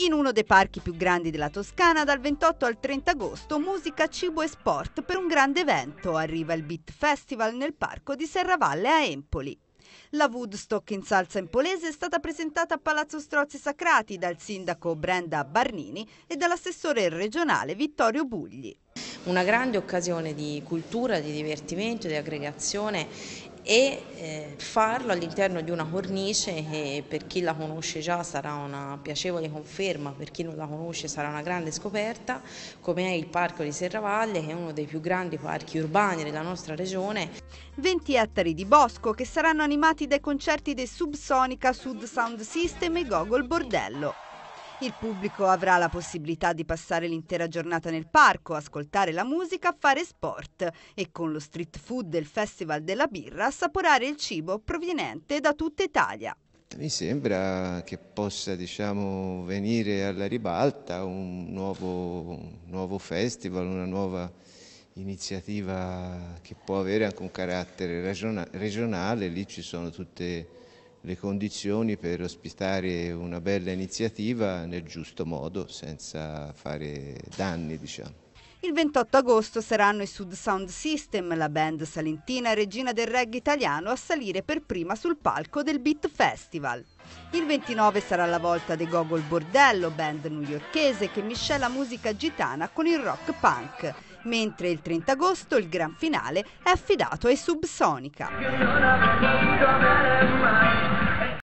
In uno dei parchi più grandi della Toscana, dal 28 al 30 agosto, musica, cibo e sport per un grande evento. Arriva il Beat Festival nel parco di Serravalle a Empoli. La Woodstock in salsa empolese è stata presentata a Palazzo Strozzi Sacrati dal sindaco Brenda Barnini e dall'assessore regionale Vittorio Bugli una grande occasione di cultura, di divertimento, di aggregazione e eh, farlo all'interno di una cornice che per chi la conosce già sarà una piacevole conferma, per chi non la conosce sarà una grande scoperta, come è il Parco di Serravalle che è uno dei più grandi parchi urbani della nostra regione. 20 ettari di bosco che saranno animati dai concerti dei Subsonica Sud Sound System e Gogol Bordello. Il pubblico avrà la possibilità di passare l'intera giornata nel parco, ascoltare la musica, fare sport e con lo street food del Festival della Birra assaporare il cibo proveniente da tutta Italia. Mi sembra che possa diciamo, venire alla ribalta un nuovo, un nuovo festival, una nuova iniziativa che può avere anche un carattere regionale, lì ci sono tutte le condizioni per ospitare una bella iniziativa nel giusto modo, senza fare danni, diciamo. Il 28 agosto saranno i Sud Sound System, la band salentina regina del reggae italiano, a salire per prima sul palco del Beat Festival. Il 29 sarà la volta dei Gogol Bordello, band newyorchese che miscela musica gitana con il rock punk, mentre il 30 agosto il gran finale è affidato ai Subsonica.